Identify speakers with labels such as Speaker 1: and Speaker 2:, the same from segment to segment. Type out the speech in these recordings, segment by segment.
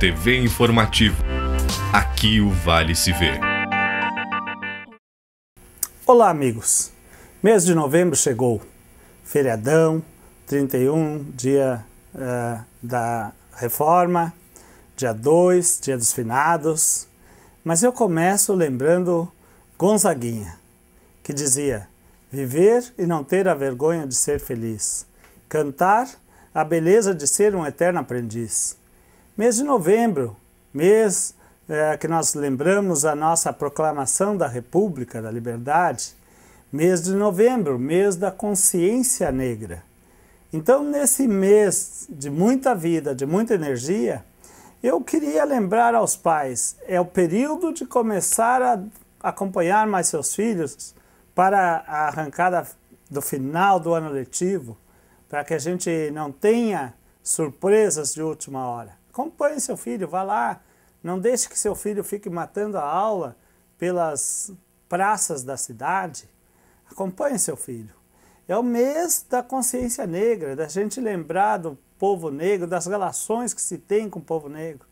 Speaker 1: TV Informativo. Aqui o Vale se vê. Olá, amigos. Mês de novembro chegou. Feriadão, 31, dia uh, da reforma, dia 2, dia dos finados. Mas eu começo lembrando Gonzaguinha, que dizia: viver e não ter a vergonha de ser feliz, cantar a beleza de ser um eterno aprendiz Mês de novembro, mês é, que nós lembramos a nossa proclamação da República, da Liberdade, mês de novembro, mês da consciência negra. Então, nesse mês de muita vida, de muita energia, eu queria lembrar aos pais: é o período de começar a acompanhar mais seus filhos para a arrancada do final do ano letivo, para que a gente não tenha surpresas de última hora acompanhe seu filho, vá lá. Não deixe que seu filho fique matando a aula pelas praças da cidade. Acompanhe seu filho. É o mês da consciência negra, da gente lembrar do povo negro, das relações que se tem com o povo negro.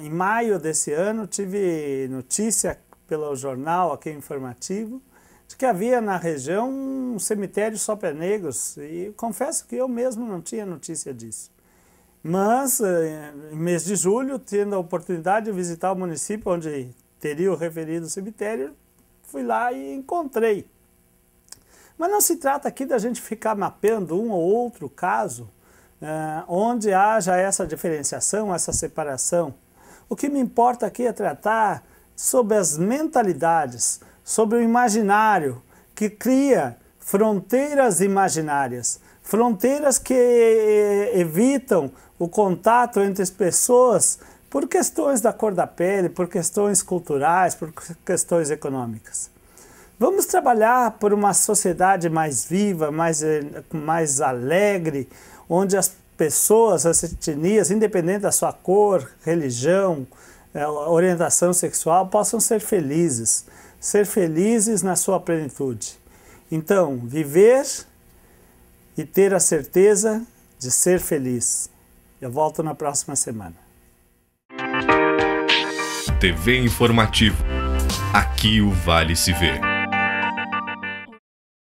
Speaker 1: Em maio desse ano, tive notícia pelo jornal aqui informativo de que havia na região um cemitério só para negros, e confesso que eu mesmo não tinha notícia disso. Mas, eh, em mês de julho, tendo a oportunidade de visitar o município onde teria o referido cemitério, fui lá e encontrei. Mas não se trata aqui da gente ficar mapeando um ou outro caso é, onde haja essa diferenciação, essa separação. O que me importa aqui é tratar sobre as mentalidades, sobre o imaginário que cria fronteiras imaginárias fronteiras que evitam o contato entre as pessoas por questões da cor da pele, por questões culturais, por questões econômicas. Vamos trabalhar por uma sociedade mais viva, mais, eh, mais alegre, onde as pessoas, as etnias, independente da sua cor, religião, eh, orientação sexual, possam ser felizes, ser felizes na sua plenitude. Então, viver e ter a certeza de ser feliz. Eu volto na próxima semana. TV Informativo. Aqui o Vale se vê.